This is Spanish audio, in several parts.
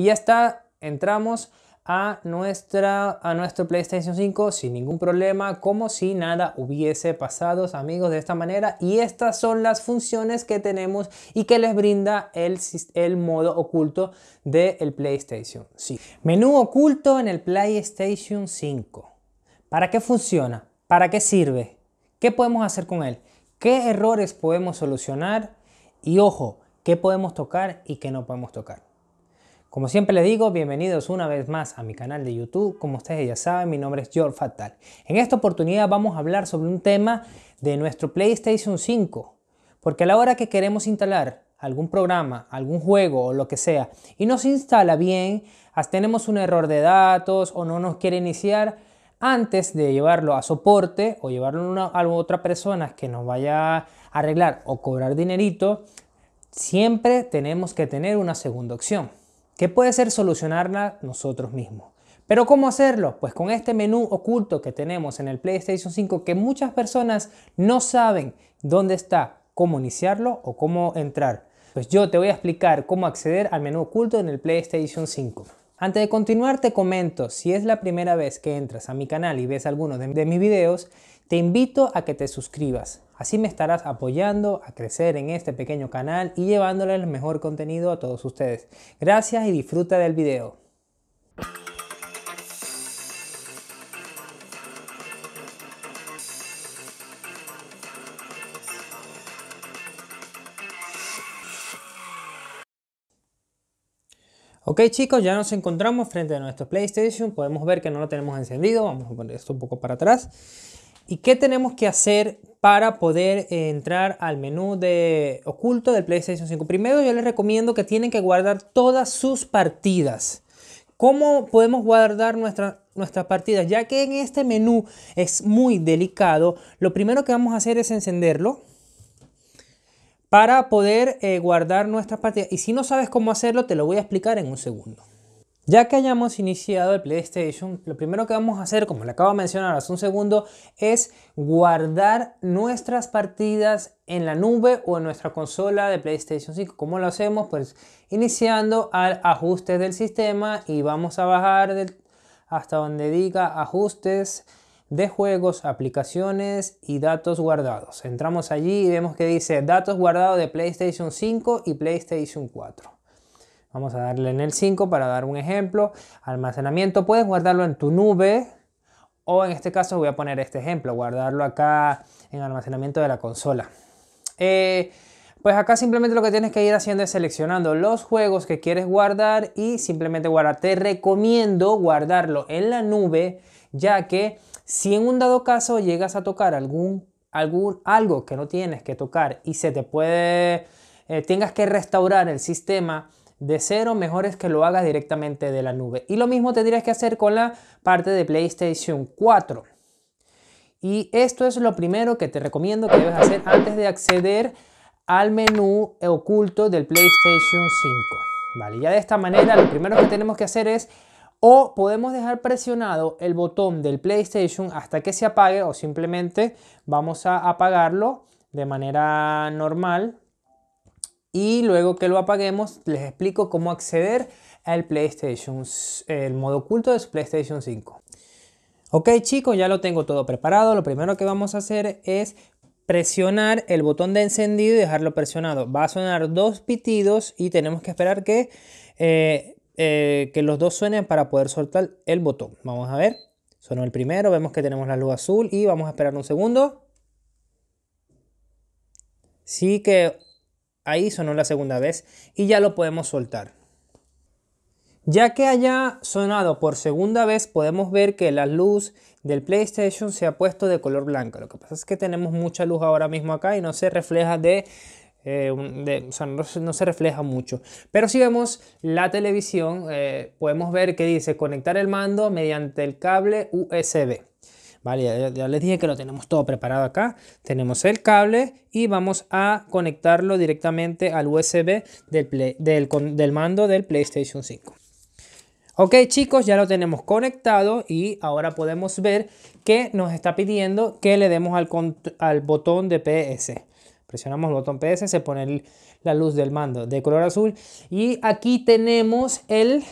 Y ya está, entramos a, nuestra, a nuestro PlayStation 5 sin ningún problema, como si nada hubiese pasado, amigos, de esta manera. Y estas son las funciones que tenemos y que les brinda el, el modo oculto del PlayStation 5. Menú oculto en el PlayStation 5. ¿Para qué funciona? ¿Para qué sirve? ¿Qué podemos hacer con él? ¿Qué errores podemos solucionar? Y ojo, ¿qué podemos tocar y qué no podemos tocar? Como siempre les digo, bienvenidos una vez más a mi canal de YouTube. Como ustedes ya saben, mi nombre es George Fatal. En esta oportunidad vamos a hablar sobre un tema de nuestro PlayStation 5. Porque a la hora que queremos instalar algún programa, algún juego o lo que sea, y no se instala bien, tenemos un error de datos o no nos quiere iniciar, antes de llevarlo a soporte o llevarlo a, otra persona que nos vaya a arreglar o cobrar dinerito, siempre tenemos que tener una segunda opción que puede ser solucionarla nosotros mismos. Pero ¿cómo hacerlo? Pues con este menú oculto que tenemos en el PlayStation 5 que muchas personas no saben dónde está, cómo iniciarlo o cómo entrar. Pues yo te voy a explicar cómo acceder al menú oculto en el PlayStation 5. Antes de continuar te comento, si es la primera vez que entras a mi canal y ves alguno de, de mis videos, te invito a que te suscribas. Así me estarás apoyando a crecer en este pequeño canal y llevándole el mejor contenido a todos ustedes. Gracias y disfruta del video. Ok chicos, ya nos encontramos frente a nuestro PlayStation, podemos ver que no lo tenemos encendido, vamos a poner esto un poco para atrás. ¿Y qué tenemos que hacer para poder eh, entrar al menú de oculto del PlayStation 5? Primero yo les recomiendo que tienen que guardar todas sus partidas. ¿Cómo podemos guardar nuestras partidas? Ya que en este menú es muy delicado, lo primero que vamos a hacer es encenderlo para poder eh, guardar nuestras partidas. Y si no sabes cómo hacerlo, te lo voy a explicar en un segundo. Ya que hayamos iniciado el PlayStation, lo primero que vamos a hacer, como le acabo de mencionar hace un segundo, es guardar nuestras partidas en la nube o en nuestra consola de PlayStation 5. ¿Cómo lo hacemos? Pues iniciando al ajuste del sistema y vamos a bajar hasta donde diga ajustes de juegos, aplicaciones y datos guardados. Entramos allí y vemos que dice datos guardados de PlayStation 5 y PlayStation 4. Vamos a darle en el 5 para dar un ejemplo. Almacenamiento, puedes guardarlo en tu nube o en este caso voy a poner este ejemplo, guardarlo acá en almacenamiento de la consola. Eh, pues acá simplemente lo que tienes que ir haciendo es seleccionando los juegos que quieres guardar y simplemente guardar. Te recomiendo guardarlo en la nube ya que si en un dado caso llegas a tocar algún, algo que no tienes que tocar y se te puede, eh, tengas que restaurar el sistema, de cero, mejor es que lo hagas directamente de la nube. Y lo mismo tendrías que hacer con la parte de PlayStation 4. Y esto es lo primero que te recomiendo que debes hacer antes de acceder al menú oculto del PlayStation 5. Vale, ya de esta manera lo primero que tenemos que hacer es o podemos dejar presionado el botón del PlayStation hasta que se apague o simplemente vamos a apagarlo de manera normal y luego que lo apaguemos les explico cómo acceder al PlayStation, el modo oculto de su PlayStation 5. Ok chicos, ya lo tengo todo preparado. Lo primero que vamos a hacer es presionar el botón de encendido y dejarlo presionado. Va a sonar dos pitidos y tenemos que esperar que, eh, eh, que los dos suenen para poder soltar el botón. Vamos a ver. Sonó el primero, vemos que tenemos la luz azul y vamos a esperar un segundo. Sí que Ahí sonó la segunda vez y ya lo podemos soltar. Ya que haya sonado por segunda vez, podemos ver que la luz del PlayStation se ha puesto de color blanco. Lo que pasa es que tenemos mucha luz ahora mismo acá y no se refleja de... Eh, no, se refleja mucho. Pero si vemos la televisión, eh, podemos ver que dice conectar el mando mediante el cable USB. Vale, ya, les dije que lo tenemos todo preparado acá. Tenemos el cable y vamos a conectarlo directamente al USB del, mando del PlayStation 5. Ok chicos, ya lo tenemos conectado y ahora podemos ver que nos está pidiendo que le demos al, botón de PS. Presionamos el botón PS, se pone la luz del mando de color azul y aquí tenemos el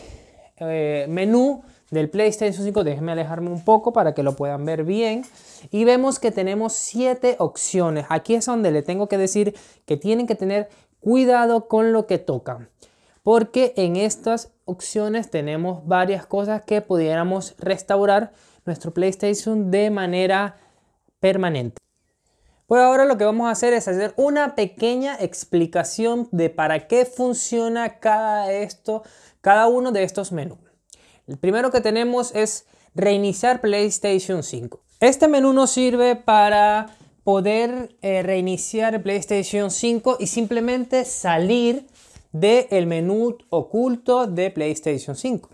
eh, menú del PlayStation 5. Déjenme alejarme un poco para que lo puedan ver bien. Y vemos que tenemos siete opciones. Aquí es donde le tengo que decir que tienen que tener cuidado con lo que tocan. Porque en estas opciones tenemos varias cosas que pudiéramos restaurar nuestro PlayStation de manera permanente. Pues ahora lo que vamos a hacer es hacer una pequeña explicación de para qué funciona cada, esto, cada uno de estos menús. El primero que tenemos es reiniciar PlayStation 5. Este menú nos sirve para poder eh, reiniciar PlayStation 5 y simplemente salir del menú oculto de PlayStation 5.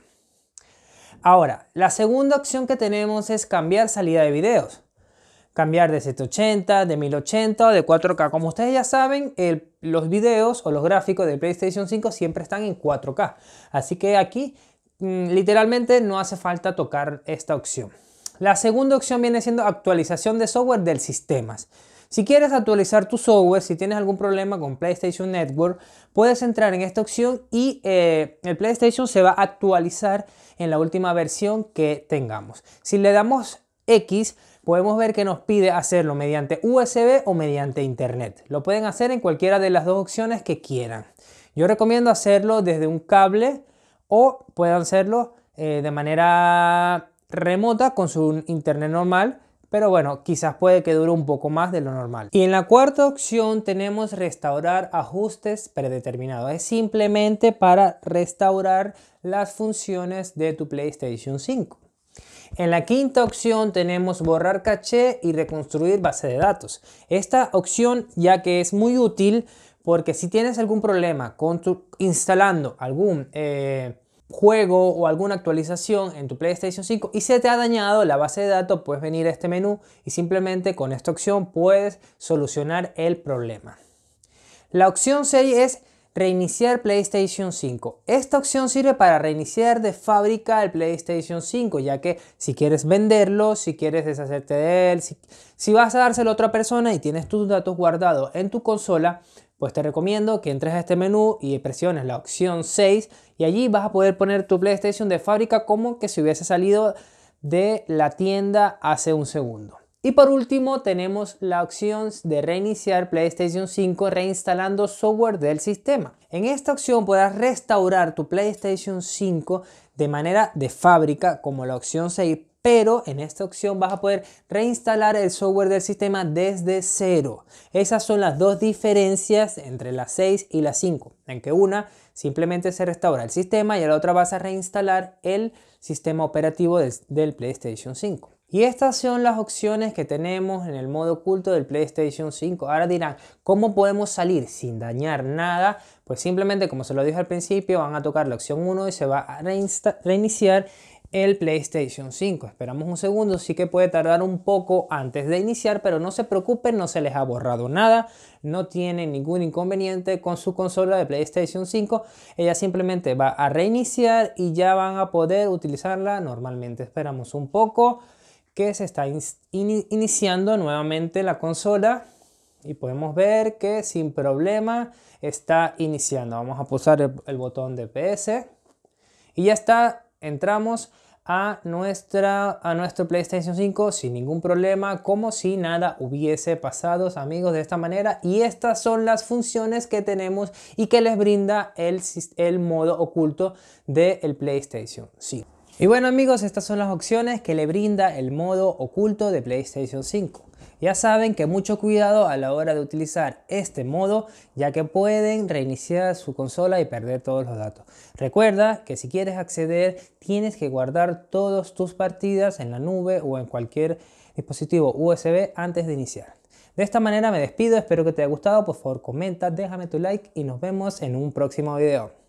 Ahora, la segunda opción que tenemos es cambiar salida de videos. Cambiar de 780, de 1080 o de 4K. Como ustedes ya saben, los videos o los gráficos de PlayStation 5 siempre están en 4K. Así que aquí Mm, literalmente no hace falta tocar esta opción. La segunda opción viene siendo actualización de software del sistema. Si quieres actualizar tu software, si tienes algún problema con PlayStation Network, puedes entrar en esta opción y eh, el PlayStation se va a actualizar en la última versión que tengamos. Si le damos X, podemos ver que nos pide hacerlo mediante USB o mediante Internet. Lo pueden hacer en cualquiera de las dos opciones que quieran. Yo recomiendo hacerlo desde un cable o puedan hacerlo eh, de manera remota con su internet normal, pero bueno, quizás puede que dure un poco más de lo normal. Y en la cuarta opción tenemos restaurar ajustes predeterminados. Es simplemente para restaurar las funciones de tu PlayStation 5. En la quinta opción tenemos borrar caché y reconstruir base de datos. Esta opción ya que es muy útil porque si tienes algún problema con tu, instalando algún eh, juego o alguna actualización en tu PlayStation 5 y se te ha dañado la base de datos, puedes venir a este menú y simplemente con esta opción puedes solucionar el problema. La opción 6 es reiniciar PlayStation 5. Esta opción sirve para reiniciar de fábrica el PlayStation 5, ya que si quieres venderlo, si quieres deshacerte de él, si, vas a dárselo a otra persona y tienes tus datos guardados en tu consola, pues te recomiendo que entres a este menú y presiones la opción 6 y allí vas a poder poner tu PlayStation de fábrica como que si hubiese salido de la tienda hace un segundo. Y por último tenemos la opción de reiniciar PlayStation 5 reinstalando software del sistema. En esta opción podrás restaurar tu PlayStation 5 de manera de fábrica como la opción 6 pero en esta opción vas a poder reinstalar el software del sistema desde cero. Esas son las dos diferencias entre la 6 y la 5, en que una simplemente se restaura el sistema y la otra vas a reinstalar el sistema operativo del, del PlayStation 5. Y estas son las opciones que tenemos en el modo oculto del PlayStation 5. Ahora dirán, ¿cómo podemos salir sin dañar nada? Pues simplemente, como se lo dije al principio, van a tocar la opción 1 y se va a reiniciar el PlayStation 5. Esperamos un segundo, sí que puede tardar un poco antes de iniciar, pero no se preocupen, no se les ha borrado nada, no tiene ningún inconveniente con su consola de PlayStation 5. Ella simplemente va a reiniciar y ya van a poder utilizarla normalmente. Esperamos un poco que se está iniciando nuevamente la consola y podemos ver que sin problema está iniciando. Vamos a pulsar el botón de PS y ya está, entramos a, nuestra, a nuestro PlayStation 5 sin ningún problema, como si nada hubiese pasado, amigos, de esta manera. Y estas son las funciones que tenemos y que les brinda el, el modo oculto del PlayStation 5. Y bueno amigos, estas son las opciones que le brinda el modo oculto de PlayStation 5. Ya saben que mucho cuidado a la hora de utilizar este modo, ya que pueden reiniciar su consola y perder todos los datos. Recuerda que si quieres acceder, tienes que guardar todas tus partidas en la nube o en cualquier dispositivo USB antes de iniciar. De esta manera me despido, espero que te haya gustado, por favor comenta, déjame tu like y nos vemos en un próximo video.